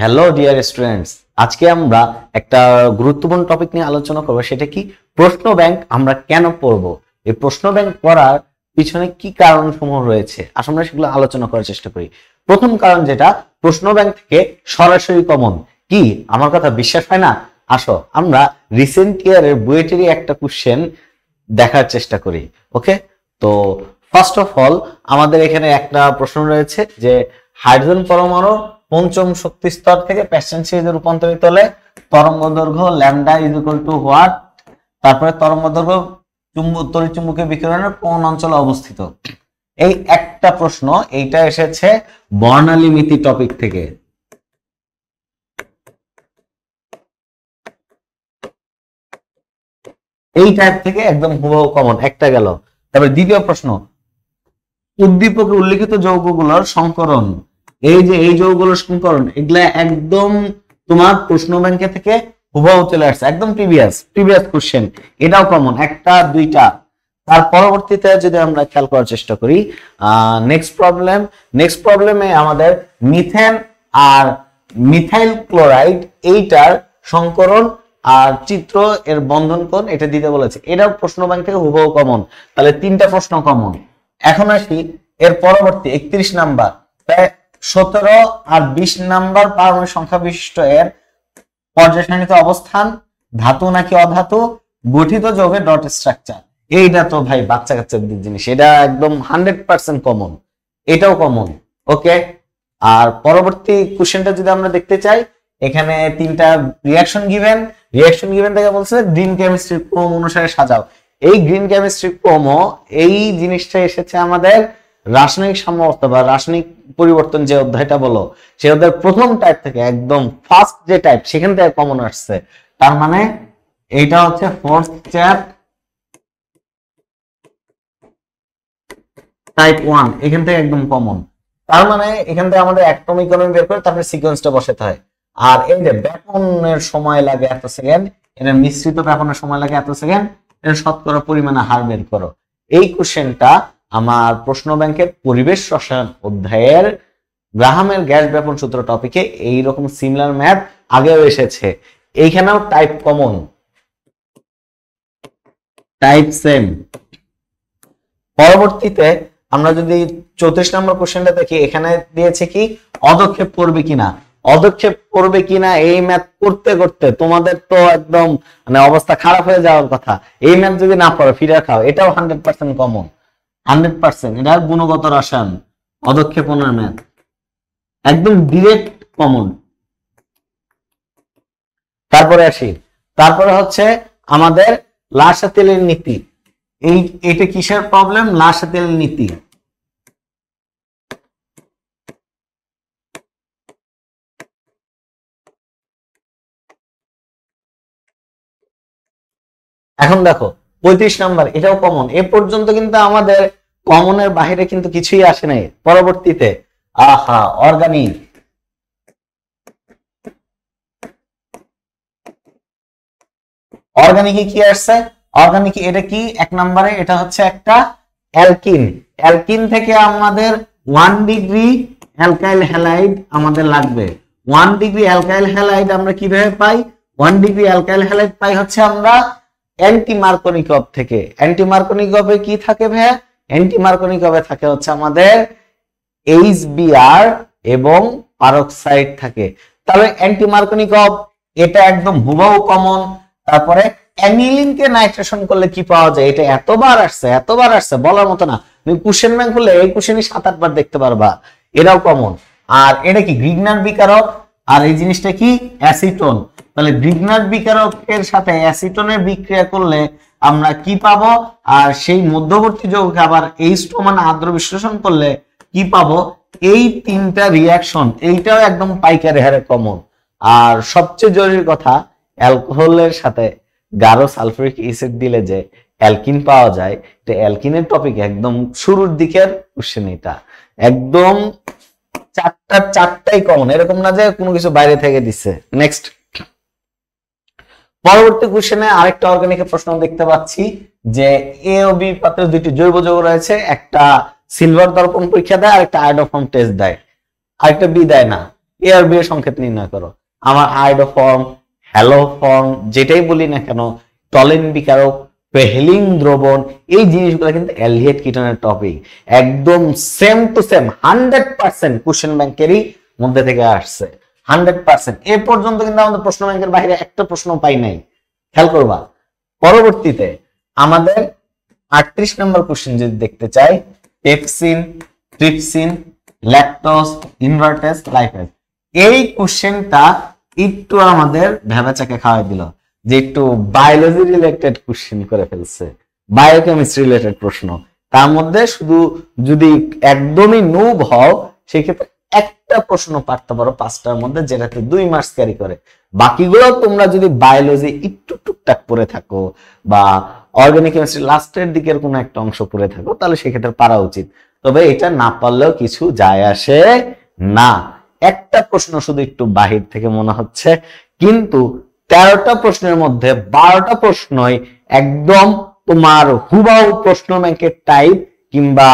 hello dear students আজকে আমরা একটা গুরুত্বপূর্ণ টপিক নিয়ে আলোচনা করবো সেটা কি প্রশ্ন ব্যাংক আমরা কেন পড়ব এই প্রশ্ন ব্যাংক পড়ার পিছনে কি কারণ সমূহ রয়েছে আসলে আমরা সেগুলো আলোচনা করার চেষ্টা করি প্রথম কারণ যেটা প্রশ্ন ব্যাংক থেকে সরাসরি কমন কি আমার কথা বিশ্বাস হয় না আসো আমরা রিসেন্ট ইয়ারের বুয়েটেরই একটা কোশ্চেন দেখার চেষ্টা করি ওকে তো ফার্স্ট অফ অল আমাদের এখানে একটা প্রশ্ন রয়েছে যে হাইড্রোজেন পরমাণু পঞ্চম শক্তি স্তর থেকে প্যাশন সিরিজে রূপান্তরিত হলে তরঙ্গ দৈর্ঘ্য lambda is equal to what তারপরে তরঙ্গ দৈর্ঘ্য চুম্বকীয় বিকিরণের কোন অঞ্চলে অবস্থিত এই একটা প্রশ্ন এইটা এসেছে বর্ণালী মিতি টপিক থেকে এই টাইপ থেকে একদম হুবহু কমন একটা গেল তারপরে দ্বিতীয় প্রশ্ন উদ্দীপকে উল্লেখিত যৌগগুলোর সংকরণ এই যে এই যৌগুলো সমীকরণ এগুলা একদম তোমার প্রশ্ন ব্যাংকে থেকে হুবাহু চলে আসছে একদম প্রিভিয়াস প্রিভিয়াস কোশ্চেন এটাও কমন একটা দুইটা তার পরবর্তীতে যদি আমরা খেয়াল করার চেষ্টা করি নেক্সট প্রবলেম নেক্সট প্রবলেমে আমাদের মিথেন আর মিথাইল ক্লোরাইড এইটার সংকরণ আর চিত্র এর বন্ধন কোন এটা দিতে বলেছে এটাও প্রশ্ন ব্যাংক থেকে হুবহু কমন তাহলে তিনটা প্রশ্ন কমন এখন আসি এর পরবর্তী একত্রিশ নাম্বার সতেরো আর বিশ নাম্বার পারমাণবিক সংখ্যা বিশিষ্ট এর পর্যায় সারণীতে অবস্থান ধাতু নাকি অধাতু গঠিত যৌগের ডট স্ট্রাকচার এইটা তো ভাই বাচ্চা কাচ্চাদের জিনিস এটা একদম হান্ড্রেড পার্সেন্ট কমন এটাও কমন ওকে আর পরবর্তী কোশ্চেনটা যদি আমরা দেখতে চাই এখানে তিনটা রিয়াকশন গিভেন রিয়াকশন গিভেন থেকে বলছে গ্রিন কেমিস্ট্রি ক্রম অনুসারে সাজাও এই গ্রিন কেমিস্ট্রি ক্রম এই জিনিসটা এসেছে আমাদের রাসায়নিক সাম্যবস্থা বা রাসায়নিক পরিবর্তন যে অধ্যায়টা বলো সে অধ্যায়ের প্রথম টাইপ থেকে একদম ফার্স্ট যে টাইপ সেখান থেকে কমন আসছে তার মানে এইটা হচ্ছে ফোর্থ চ্যাপ টাইপ ওয়ান এখান থেকে একদম কমন তার মানে এখান থেকে আমাদের অ্যাটম বের করে তারপরে সিকোয়েন্সটা বসাতে হয় আর এই যে ব্যাপনের সময় লাগে এত সেকেন্ড এটা মিশ্রিত ব্যাপনের সময় লাগে এত সেকেন্ড এটা শতকরা পরিমাণে হার বের করো এই কোশ্চেনটা আমার প্রশ্ন ব্যাংকের পরিবেশ রসায়ন অধ্যায়ের গ্রাহামের গ্যাস ব্যাপন সূত্র টপিকে এইরকম সিমিলার ম্যাথ আগেও এসেছে এইখানেও টাইপ কমন টাইপ সেম পরবর্তীতে আমরা যদি চৌত্রিশ নম্বর কোশ্চেনটা দেখি এখানে দিয়েছে কি অদক্ষেপ করবে কিনা অদক্ষেপ করবে কিনা এই ম্যাথ করতে করতে তোমাদের তো একদম মানে অবস্থা খারাপ হয়ে যাওয়ার কথা এই ম্যাথ যদি না পড়ো ফিরে খাও এটাও hundred percent common hundred percent এটা গুণগত রসায়ন পদক্ষেপণার ম্যাথ একদম ডিরেক্ট কমন তারপরে আসি তারপরে হচ্ছে আমাদের লাশা তেলের নীতি এই এটা কিসের প্রবলেম লাশা তেলের নীতি এখন দেখো পঁয়ত্রিশ নাম্বার এটাও কমন এ পর্যন্ত কিন্তু আমাদের কমনের বাহিরে কিন্তু কিছুই আসে নাই পরবর্তীতে আহা অর্গানিক অর্গানিকে কি আসছে অর্গানিক এটা কি এক নম্বরে এটা হচ্ছে একটা অ্যালকিন অ্যালকিন থেকে আমাদের ওয়ান ডিগ্রি অ্যালকাইল হ্যালাইড আমাদের লাগবে ওয়ান ডিগ্রি অ্যালকাইল হ্যালাইড আমরা কিভাবে পাই ওয়ান ডিগ্রি অ্যালকাইল হ্যালাইড পাই হচ্ছে আমরা অ্যান্টি মার্কনিকপ থেকে অ্যান্টি মার্কনিকপে কি থাকে ভাইয়া অ্যান্টি মার্কনি থাকে হচ্ছে আমাদের এইচ বিআর এবং পারক্সাইড থাকে তাহলে অ্যান্টি মার্কনিকভ এটা একদম হুবহু কমন তারপরে অ্যানিলিনকে নাইট্রেশন করলে কি পাওয়া যায় এটা এতবার আসছে এতবার আসছে বলার মতো না তুমি কুশেন ব্যাংক খুললে এই কুশেনই সাত আটবার দেখতে পারবা এটাও কমন আর এটা কি গ্রিগনার বিকারক আর এই জিনিসটা কি অ্যাসিটন তাহলে গ্রিগনার বিকারকের সাথে অ্যাসিটোনের বিক্রিয়া করলে আমরা কি পাবো আর সেই মধ্যবর্তী যৌগকে আবার এইচ টু মানে আদ্র বিশ্লেষণ করলে কি পাবো এই তিনটা রিয়াকশন এইটাও একদম পাইকারি হারে কমন আর সবচেয়ে জরুরি কথা অ্যালকোহলের সাথে গারো সালফিউরিক অ্যাসিড দিলে যে অ্যালকিন পাওয়া যায় তো অ্যালকিনের টপিক একদম শুরুর দিকের কোশ্চেন এটা একদম চারটা চারটাই কমন এরকম না যে কোনো কিছু বাইরে থেকে দিচ্ছে নেক্সট পরবর্তী কোশ্চেনে আরেকটা অর্গানিকের প্রশ্ন দেখতে পাচ্ছি যে এ ও বি পাত্রে দুইটি জৈব যৌগ রয়েছে একটা সিলভার দর্পণ পরীক্ষা দেয় আর একটা আয়োডোফর্ম টেস্ট দেয় আরেকটা বি দেয় না এ আর বি এর সংকেত নির্ণয় করো আমার আয়োডোফর্ম হ্যালোফর্ম যেটাই বলি না কেন টলেন বিকারক পেহেলিং দ্রবণ এই জিনিসগুলো কিন্তু অ্যালডিহাইড কিটনের টপিক একদম same to same hundred percent question ব্যাংকেরই মধ্যে থেকে আসছে হান্ড্রেড পার্সেন্ট এ পর্যন্ত কিন্তু আমাদের প্রশ্ন ব্যাংকের বাইরে একটা প্রশ্ন পাই নাই খেয়াল করবা পরবর্তীতে আমাদের আটত্রিশ নম্বর কোশ্চেন যদি দেখতে চাই pepsin trypsin lactose invertase lipase এই কোশ্চেনটা একটু আমাদের ভেবাচাকে খাওয়াই দিল যে একটু বায়োলজি রিলেটেড কোশ্চেন করে ফেলছে বায়োকেমিস্ট্রি রিলেটেড প্রশ্ন তার মধ্যে শুধু যদি একদমই নুব হও সেক্ষেত্রে একটা প্রশ্ন পারতে পারো পাঁচটার মধ্যে যেটাতে দুই মার্কস ক্যারি করে বাকিগুলো তোমরা যদি বায়োলজি একটু টুকটাক পড়ে থাকো বা অর্গানিক কেমিস্ট্রি লাস্টের দিকের কোনো একটা অংশ পড়ে থাকো তাহলে সেক্ষেত্রে পারা উচিত তবে এটা না পারলেও কিছু যায় আসে না একটা প্রশ্ন শুধু একটু বাহির থেকে মনে হচ্ছে কিন্তু তেরোটা প্রশ্নের মধ্যে বারোটা প্রশ্নই একদম তোমার হুবাউ প্রশ্ন ব্যাংকের টাইপ কিংবা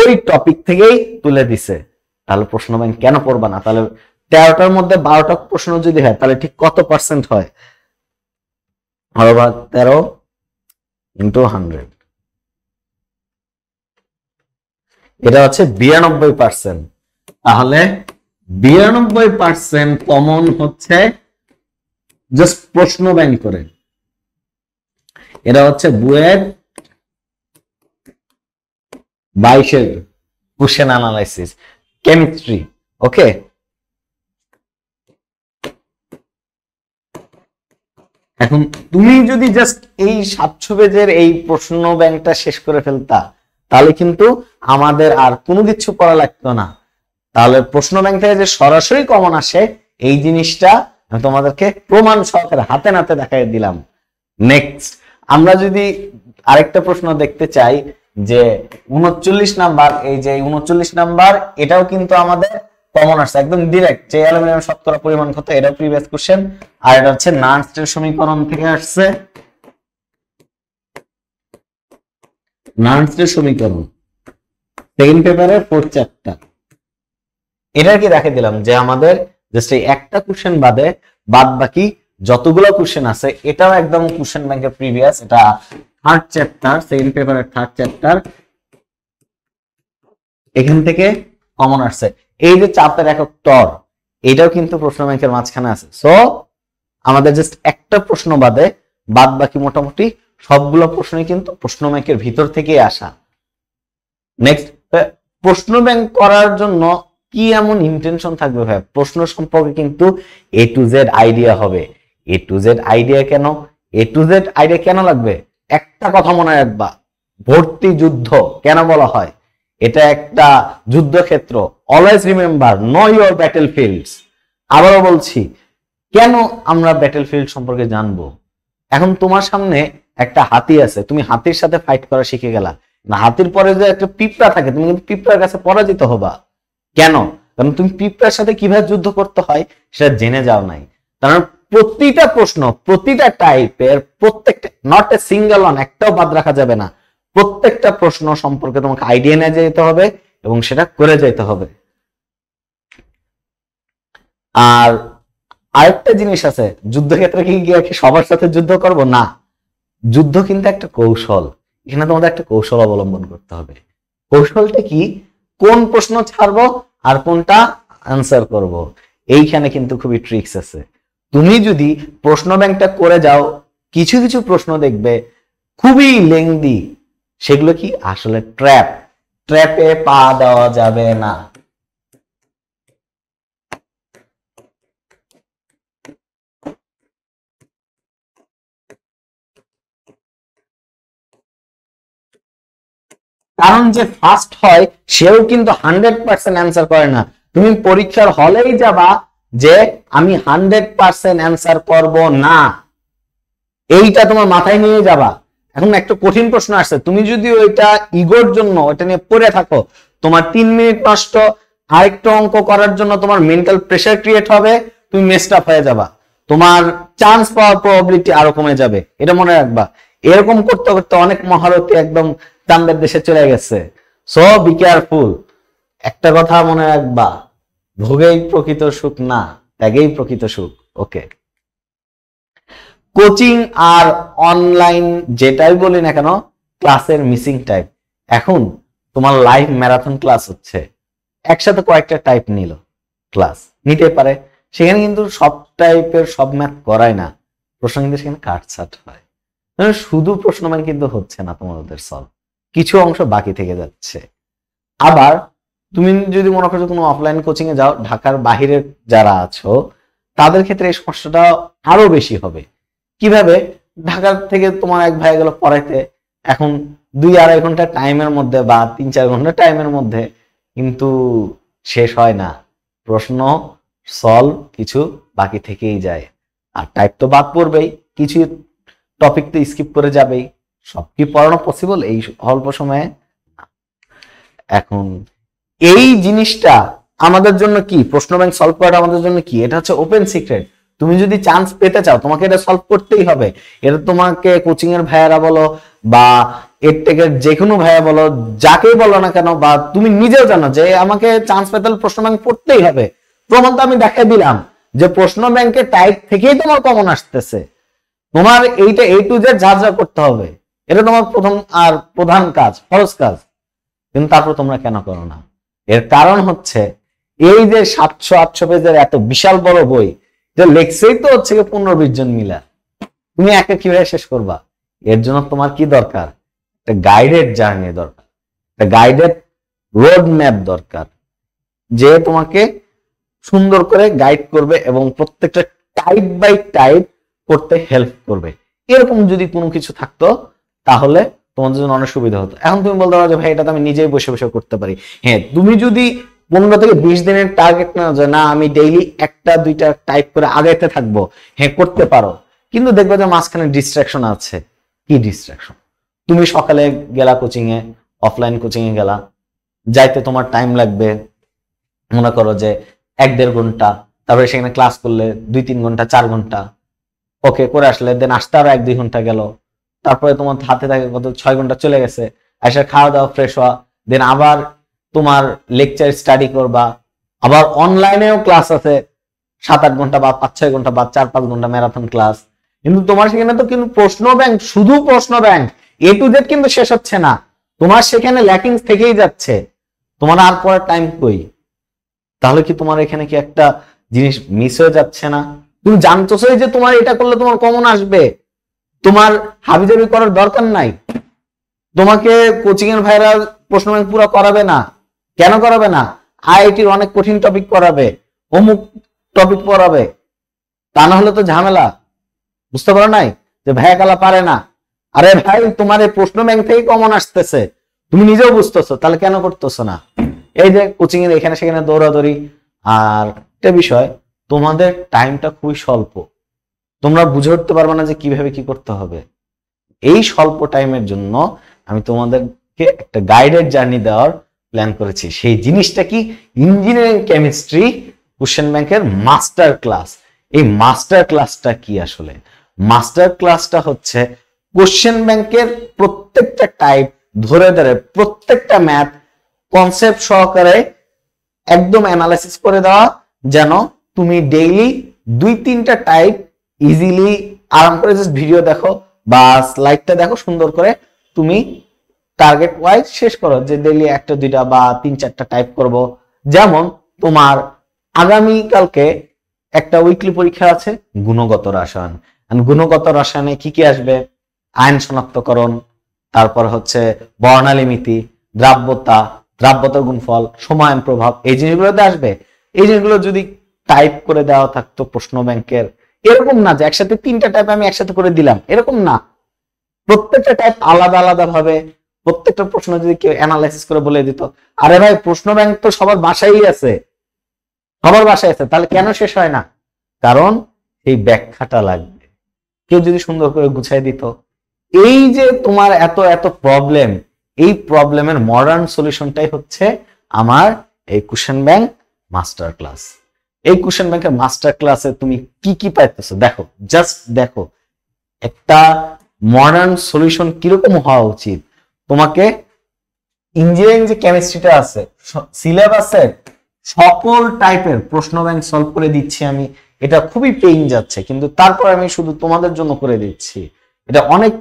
ওই টপিক থেকেই তুলে দিছে তাহলে প্রশ্ন ব্যাংক কেন করবা না তাহলে তেরোটার মধ্যে বারোটা প্রশ্ন যদি হয় তাহলে ঠিক কত পার্সেন্ট হয় আরো তেরো ইন্টু হান্ড্রেড এটা হচ্ছে বিরানব্বই পার্সেন্ট তাহলে বিরানব্বই পার্সেন্ট কমন হচ্ছে জাস্ট প্রশ্ন ব্যাংক করে এটা হচ্ছে বুয়ের বাইশের কোশ্চেন অ্যানালাইসিস কেমিস্ট্রি okay এখন তুমি যদি জাস্ট এই সাত পেজের এই প্রশ্ন ব্যাংকটা শেষ করে ফেলতা তাহলে কিন্তু আমাদের আর কোনো কিছু করা লাগতো না তাহলে প্রশ্ন ব্যাংক থেকে যে সরাসরি কমন আসে এই জিনিসটা আমি তোমাদেরকে প্রমাণ সহকারে হাতে নাতে দেখাই দিলাম নেক্সট আমরা যদি আরেকটা প্রশ্ন দেখতে চাই যে উনচল্লিশ নাম্বার এই যে উনচল্লিশ নাম্বার এটাও কিন্তু আমাদের কমন আসছে একদম ডিরেক্ট যে অ্যালুমিনিয়াম শতকরা পরিমাণ কত এটাও প্রিভিয়াস কোশ্চেন আর এটা হচ্ছে নার্সের সমীকরণ থেকে আসছে সমীকরণ এটা কি দেখে দিলাম যে আমাদের একটা কোশ্চেন বাদে বাদ বাকি যতগুলো কোশ্চেন আছে এটাও একদম কোশ্চেন ব্যাংকের প্রিভিয়াস এটা থার্ড চ্যাপ্টার সেকেন্ড পেপারের থার্ড চ্যাপ্টার এখান থেকে কমন আসছে এই যে চাপের একক তর এটাও কিন্তু প্রশ্ন ব্যাংকের মাঝখানে আছে সো আমাদের জাস্ট একটা প্রশ্ন বাদে বাদ বাকি মোটামুটি সবগুলো প্রশ্নই কিন্তু প্রশ্ন ব্যাংকের ভিতর থেকে আসা নেক্সট প্রশ্ন ব্যাংক করার জন্য কি এমন ইন্টেনশন থাকবে ভাই প্রশ্ন সম্পর্কে কিন্তু এ টু জেড আইডিয়া হবে এ টু জেড আইডিয়া কেন এ টু জেড আইডিয়া কেন লাগবে একটা কথা মনে রাখবা ভর্তি যুদ্ধ কেন বলা হয় এটা একটা যুদ্ধক্ষেত্র always remember know your battle fields আবারও বলছি কেন আমরা ব্যাটেল ফিল্ড সম্পর্কে জানব এখন তোমার সামনে একটা হাতি আছে তুমি হাতির সাথে ফাইট করা শিখে গেলা না হাতির পরে যে একটা পিঁপড়া থাকে তুমি কিন্তু পিঁপড়ার কাছে পরাজিত হবা কেন কারণ তুমি পিঁপড়ার সাথে কিভাবে যুদ্ধ করতে হয় সেটা জেনে যাও নাই কারণ প্রতিটা প্রশ্ন প্রতিটা টাইপের প্রত্যেকটা নট এ সিঙ্গেল ওয়ান একটাও বাদ রাখা যাবে না প্রত্যেকটা প্রশ্ন সম্পর্কে তোমাকে আইডিয়া নিয়ে যেতে হবে এবং সেটা করে যেতে হবে আর আরেকটা জিনিস আছে যুদ্ধক্ষেত্রে কি গিয়ে সবার সাথে যুদ্ধ করব না যুদ্ধ কিন্তু একটা কৌশল এখানে তোমাদের একটা কৌশল অবলম্বন করতে হবে কৌশলটা কি কোন প্রশ্ন ছাড়বো আর কোনটা আনসার করব এইখানে কিন্তু খুবই ট্রিক্স আছে তুমি যদি প্রশ্ন ব্যাংকটা করে যাও কিছু কিছু প্রশ্ন দেখবে খুবই লেংদি সেগুলো কি আসলে ট্র্যাপ ট্র্যাপে পা দেওয়া যাবে না কারণ যে ফার্স্ট হয় সেও কিন্তু হান্ড্রেড পার্সেন্ট অ্যান্সার করে না তুমি পরীক্ষার হলেই যাবা যে আমি হান্ড্রেড পার্সেন্ট অ্যান্সার করব না এইটা তোমার মাথায় নিয়ে যাবা এখন একটা কঠিন প্রশ্ন আসছে তুমি যদি ওইটা ইগোর জন্য ওইটা নিয়ে পড়ে থাকো তোমার তিন মিনিট নষ্ট আরেকটা অঙ্ক করার জন্য তোমার মেন্টাল প্রেশার ক্রিয়েট হবে তুমি মেসড আপ হয়ে যাবা তোমার চান্স পাওয়ার প্রবাবিলিটি আরো কমে যাবে এটা মনে রাখবা এরকম করতে করতে অনেক মহারথী একদম চান্দের দেশে চলে গেছে সো বি কেয়ারফুল একটা কথা মনে রাখবা ভোগেই প্রকৃত সুখ না ত্যাগেই প্রকৃত সুখ ওকে কোচিং আর অনলাইন যেটাই বলি না কেন ক্লাসের মিসিং টাইপ এখন তোমার লাইভ ম্যারাথন ক্লাস হচ্ছে একসাথে কয়েকটা টাইপ নিল ক্লাস নিতে পারে সেখানে কিন্তু সব টাইপের সব ম্যাথ করায় না প্রশ্ন কিন্তু সেখানে কাটছাট হয় মানে শুধু প্রশ্ন কিন্তু হচ্ছে না তোমাদের সলভ কিছু অংশ বাকি থেকে যাচ্ছে আবার তুমি যদি মনে করছো তুমি অফলাইন কোচিং এ যাও ঢাকার বাহিরে যারা আছো তাদের ক্ষেত্রে এই সমস্যাটা আরো বেশি হবে কিভাবে ঢাকার থেকে তোমার এক ভাই গেল পড়াইতে এখন দুই আড়াই ঘন্টা টাইমের মধ্যে বা তিন চার ঘন্টা টাইমের মধ্যে কিন্তু শেষ হয় না প্রশ্ন সলভ কিছু বাকি থেকেই যায় আর টাইপ তো বাদ পড়বেই কিছু টপিক তো স্কিপ করে যাবেই সব কি পড়ানো পসিবল এই অল্প সময়ে এখন এই জিনিসটা আমাদের জন্য কি প্রশ্ন ব্যাংক সলভ করাটা আমাদের জন্য কি এটা হচ্ছে ওপেন সিক্রেট তুমি যদি চান্স পেতে চাও তোমাকে এটা সলভ করতেই হবে এটা তোমাকে কোচিং এর ভাইয়ারা বলো বা এর থেকে যে কোনো ভাইয়া বলো যাকেই বলো না কেন বা তুমি নিজেও জানো যে আমাকে চান্স পেতে হলে প্রশ্ন ব্যাংক পড়তেই হবে প্রমাণ তো আমি দেখাই দিলাম যে প্রশ্ন ব্যাংকের টাইপ থেকেই তোমার কমন আসতেছে তোমার এইটা এই টু জেড যা যা করতে হবে এটা তোমার প্রথম আর প্রধান কাজ ফরজ কাজ কিন্তু তারপর তোমরা কেন করো না এর কারণ হচ্ছে এই যে সাতশো আটশো পেজের এত বিশাল বড় বই যে লেখছেই তো হচ্ছে পনেরো বিশ জন মিলা তুমি একে কিভাবে শেষ করবা এর জন্য তোমার কি দরকার একটা গাইডেড জার্নি দরকার একটা গাইডেড রোড ম্যাপ দরকার যে তোমাকে সুন্দর করে গাইড করবে এবং প্রত্যেকটা টাইপ বাই টাইপ করতে হেল্প করবে এরকম যদি কোনো কিছু থাকতো তাহলে তোমাদের জন্য অনেক সুবিধা হতো এখন তুমি বলতে পারো যে ভাই এটা তো আমি নিজেই বসে বসে করতে পারি হ্যাঁ তুমি যদি পনেরো থেকে বিশ দিনের টার্গেট না যে না আমি ডেইলি একটা দুইটা টাইপ করে আগাইতে থাকবো হ্যাঁ করতে পারো কিন্তু দেখবে যে মাঝখানে ডিস্ট্রাকশন আছে কি ডিস্ট্রাকশন তুমি সকালে গেলা কোচিং এ অফলাইন কোচিং এ গেলা যাইতে তোমার টাইম লাগবে মনে করো যে এক দেড় ঘন্টা তারপরে সেখানে ক্লাস করলে দুই তিন ঘন্টা চার ঘন্টা ওকে করে আসলে দেন আসতে আরো এক দুই ঘন্টা গেল তারপরে তোমার হাতে থাকে কত ছয় ঘন্টা চলে গেছে এসে খাওয়া দাওয়া ফ্রেশ হওয়া দেন আবার তোমার লেকচার স্টাডি করবা আবার অনলাইনেও ক্লাস আছে সাত আট ঘন্টা বা পাঁচ ছয় ঘন্টা বা চার পাঁচ ঘন্টা ম্যারাথন ক্লাস কিন্তু তোমার সেখানে তো কিন্তু প্রশ্ন ব্যাংক শুধু প্রশ্ন ব্যাংক এ টু জেড কিন্তু শেষ হচ্ছে না তোমার সেখানে ল্যাকিং থেকেই যাচ্ছে তোমার আর পরের টাইম কই তাহলে কি তোমার এখানে কি একটা জিনিস মিস হয়ে যাচ্ছে না তুমি জানতেছো যে তোমার এটা করলে তোমার কমন আসবে তোমার হাবিজাবি করার দরকার নাই তোমাকে কোচিং এর ভাইরা প্রশ্ন ব্যাংক পুরো করাবে না কেন করাবে না আইআইটির অনেক কঠিন টপিক করাবে অমুক টপিক পড়াবে তা না হলে তো ঝামেলা বুঝতে পারো নাই যে ভাইয়া কালা পারে না আরে ভাই তোমার এই প্রশ্ন ব্যাংক থেকে কমন আসতেছে তুমি নিজেও বুঝতেছো তাহলে কেন করতেছো না এই যে কোচিং এর এখানে সেখানে দৌড়াদৌড়ি আর একটা বিষয় তোমাদের টাইমটা খুবই স্বল্প তোমরা বুঝে উঠতে পারবে না যে কিভাবে কি করতে হবে এই স্বল্প টাইমের জন্য আমি তোমাদেরকে একটা গাইডেড জার্নি দেওয়ার প্ল্যান করেছি সেই জিনিসটা কি ইঞ্জিনিয়ারিং কেমিস্ট্রি কোশ্চেন ব্যাংকের মাস্টার ক্লাস এই মাস্টার ক্লাসটা কি আসলে মাস্টার ক্লাসটা হচ্ছে কোশ্চেন ব্যাংকের প্রত্যেকটা টাইপ ধরে ধরে প্রত্যেকটা ম্যাথ কনসেপ্ট সহকারে একদম অ্যানালাইসিস করে দেওয়া যেন তুমি ডেইলি দুই তিনটা টাইপ ইজিলি আরাম করে জাস্ট ভিডিও দেখো বা স্লাইডটা দেখো সুন্দর করে তুমি টার্গেট ওয়াইজ শেষ করো যে ডেলি একটা দুইটা বা তিন চারটা টাইপ করব যেমন তোমার আগামী কালকে একটা উইকলি পরীক্ষা আছে গুণগত রসায়ন গুণগত রসায়নে কি কি আসবে আইন শনাক্তকরণ তারপর হচ্ছে বর্ণালিমিতি মিতি দ্রাব্যতা দ্রাব্যতার গুণফল সময়ন প্রভাব এই জিনিসগুলোতে আসবে এই জিনিসগুলো যদি টাইপ করে দেওয়া থাকতো প্রশ্ন ব্যাংকের এরকম না যে একসাথে তিনটা টাইপ আমি একসাথে করে দিলাম এরকম না প্রত্যেকটা টাইপ আলাদা আলাদা ভাবে প্রত্যেকটা প্রশ্ন যদি কেউ অ্যানালাইসিস করে বলে দিত আরে ভাই প্রশ্ন ব্যাংক তো সবার বাসায়ই আছে সবার বাসায় আছে তাহলে কেন শেষ হয় না কারণ এই ব্যাখ্যাটা লাগবে কেউ যদি সুন্দর করে গুছাই দিত এই যে তোমার এত এত প্রবলেম এই প্রবলেমের মডার্ন সলিউশনটাই হচ্ছে আমার এই কুশন ব্যাংক মাস্টার ক্লাস এই কোশ্চেন ব্যাংকের মাস্টার ক্লাসে তুমি কি কি পাইতেছো দেখো জাস্ট দেখো একটা মডার্ন সলিউশন কিরকম হওয়া উচিত তোমাকে ইঞ্জিনিয়ারিং যে কেমিস্ট্রিটা আছে সিলেবাসের সকল টাইপের প্রশ্ন ব্যাংক সলভ করে দিচ্ছি আমি এটা খুবই পেইন যাচ্ছে কিন্তু তারপর আমি শুধু তোমাদের জন্য করে দিচ্ছি এটা অনেক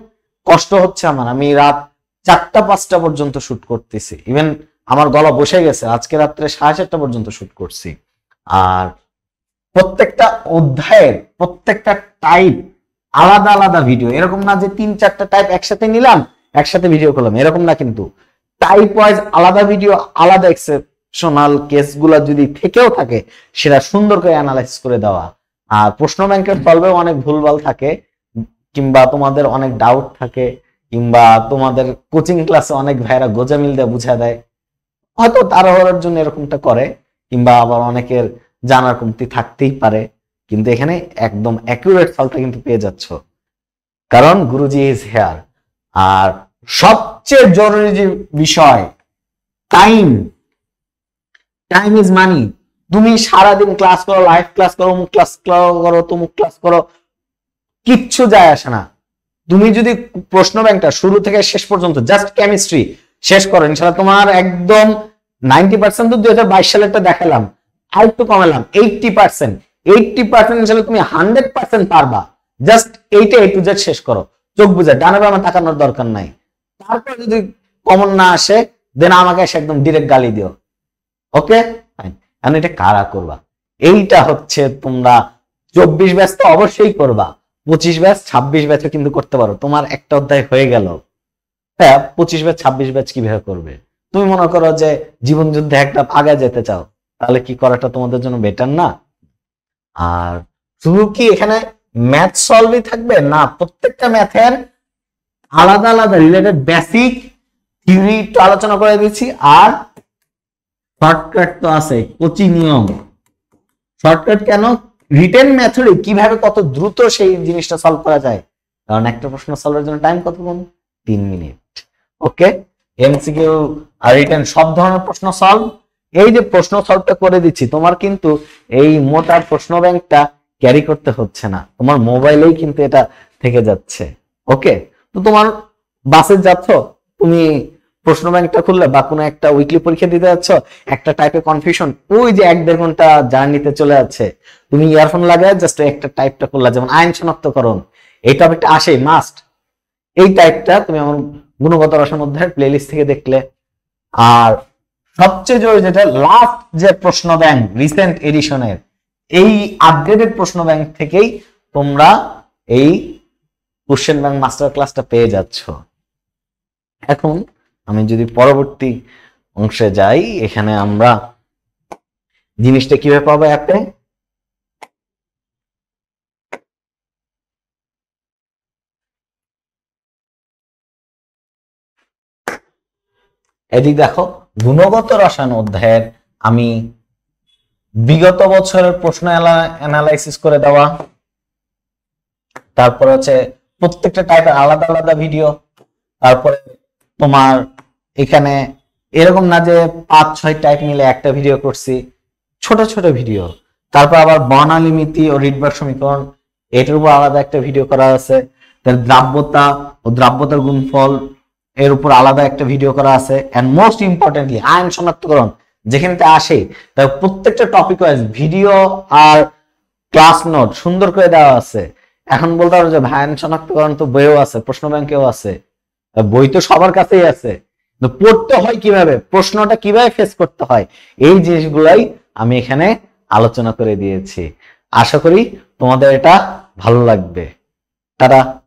কষ্ট হচ্ছে আমার আমি রাত চারটা পাঁচটা পর্যন্ত শুট করতেছি ইভেন আমার গলা বসে গেছে আজকে রাত্রে সাড়ে চারটা পর্যন্ত শুট করছি আর প্রত্যেকটা অধ্যায়ের প্রত্যেকটা টাইপ আলাদা আলাদা ভিডিও এরকম না যে তিন চারটা টাইপ একসাথে নিলাম একসাথে ভিডিও করলাম এরকম না কিন্তু টাইপ ওয়াইজ আলাদা ভিডিও আলাদা এক্সেপশনাল কেসগুলো যদি থেকেও থাকে সেটা সুন্দর করে অ্যানালাইজ করে দেওয়া আর প্রশ্ন ব্যাংকের সলভেও অনেক ভুলভাল থাকে কিংবা তোমাদের অনেক ডাউট থাকে কিংবা তোমাদের কোচিং ক্লাসে অনেক ভাইরা গোজামিল দিয়ে বুঝা দেয় হয়তো তারা জন্য এরকমটা করে কিংবা আবার অনেকের জানার কমতি থাকতেই পারে কিন্তু এখানে একদম অ্যাকুরেট ফলটা কিন্তু পেয়ে যাচ্ছ কারণ গুরুজি ইজ হেয়ার আর সবচেয়ে জরুরি যে বিষয় টাইম টাইম ইজ মানি তুমি সারাদিন ক্লাস করো লাইভ ক্লাস করো অমুক ক্লাস করো তুমুক ক্লাস করো কিচ্ছু যায় আসে না তুমি যদি প্রশ্ন ব্যাংকটা শুরু থেকে শেষ পর্যন্ত জাস্ট কেমিস্ট্রি শেষ করো ইনশাল্লাহ তোমার একদম নাইনটি পার্সেন্ট তো দুই হাজার বাইশ দেখালাম আর একটু কমালাম এইটটি পার্সেন্ট এইটটি পার্সেন্ট হিসাবে তুমি হান্ড্রেড পার্সেন্ট পারবা জাস্ট এইটা শেষ করো চোখ বুঝে তাকানোর দরকার নাই তারপর যদি কমন না আসে দেন আমাকে এসে একদম ডিরেক্ট গালি দিও ওকে এটা কারা করবা এইটা হচ্ছে তোমরা চব্বিশ ব্যাচ তো অবশ্যই করবা পঁচিশ ব্যাচ ছাব্বিশ ব্যাচও কিন্তু করতে পারো তোমার একটা অধ্যায় হয়ে গেল হ্যাঁ পঁচিশ ব্যাচ ছাব্বিশ ব্যাচ কিভাবে করবে তুমি মনে করো যে জীবন যুদ্ধে একটা ভাগা যেতে চাও তাহলে কি করাটা তোমাদের জন্য বেটার না আর শুধু কি এখানে ম্যাথ সলভই থাকবে না প্রত্যেকটা ম্যাথের আলাদা আলাদা রিলেটেড বেসিক থিওরি আলোচনা করে দিচ্ছি আর শর্টকাট তো আছে কচি নিয়ম শর্টকাট কেন রিটেন মেথডে কিভাবে কত দ্রুত সেই জিনিসটা সলভ করা যায় কারণ একটা প্রশ্ন সলভের জন্য টাইম কতক্ষণ তিন মিনিট ওকে এমসিকিউ আর এটা সব ধরনের প্রশ্ন সলভ এই যে প্রশ্ন সলভটা করে দিচ্ছি তোমার কিন্তু এই মোটা প্রশ্ন ব্যাংকটা ক্যারি করতে হচ্ছে না তোমার মোবাইলেই কিন্তু এটা থেকে যাচ্ছে ওকে তো তোমার বাসে যাচ্ছ তুমি প্রশ্ন ব্যাংকটা খুললে বা কোনো একটা উইকলি পরীক্ষা দিতে যাচ্ছ একটা টাইপে কনফিউশন ওই যে এক দেড় ঘন্টা জার্নিতে চলে যাচ্ছে তুমি ইয়ারফোন লাগায় জাস্ট একটা টাইপটা করলা যেমন আইন শনাক্তকরণ এই টপিকটা আসে মাস্ট এই টাইপটা তুমি আমার গুণগত রসম অধ্যায়ের প্লেলিস্ট থেকে দেখলে আর সবচেয়ে জরুরি যেটা লাস্ট যে প্রশ্ন ব্যাংক রিসেন্ট এডিশনের এই আপডেটেড প্রশ্ন ব্যাংক থেকেই তোমরা এই কোশ্চেন ব্যাংক মাস্টার ক্লাসটা পেয়ে যাচ্ছ এখন আমি যদি পরবর্তী অংশে যাই এখানে আমরা জিনিসটা কিভাবে পাবো অ্যাপে এদিক দেখো গুণগত রসায়ন অধ্যায়ের আমি বিগত বছরের প্রশ্ন অ্যানালাইসিস করে দেওয়া তারপর হচ্ছে প্রত্যেকটা টাইপের আলাদা আলাদা ভিডিও তারপরে তোমার এখানে এরকম না যে পাঁচ ছয় টাইপ মিলে একটা ভিডিও করছি ছোট ছোট ভিডিও তারপর আবার বর্ণালিমিতি ও রিডবার সমীকরণ এটার উপর আলাদা একটা ভিডিও করা আছে দ্রাব্যতা ও দ্রাব্যতার গুণফল এর উপর আলাদা একটা ভিডিও করা আছে অ্যান্ড মোস্ট ইম্পর্টেন্টলি আইন শনাক্তকরণ যেখানে আসে তার প্রত্যেকটা টপিক ওয়াইজ ভিডিও আর ক্লাস নোট সুন্দর করে দেওয়া আছে এখন বলতে পারো যে আইন শনাক্তকরণ তো বইও আছে প্রশ্ন ব্যাংকেও আছে বই তো সবার কাছেই আছে পড়তে হয় কিভাবে প্রশ্নটা কিভাবে ফেস করতে হয় এই জিনিসগুলাই আমি এখানে আলোচনা করে দিয়েছি আশা করি তোমাদের এটা ভালো লাগবে তারা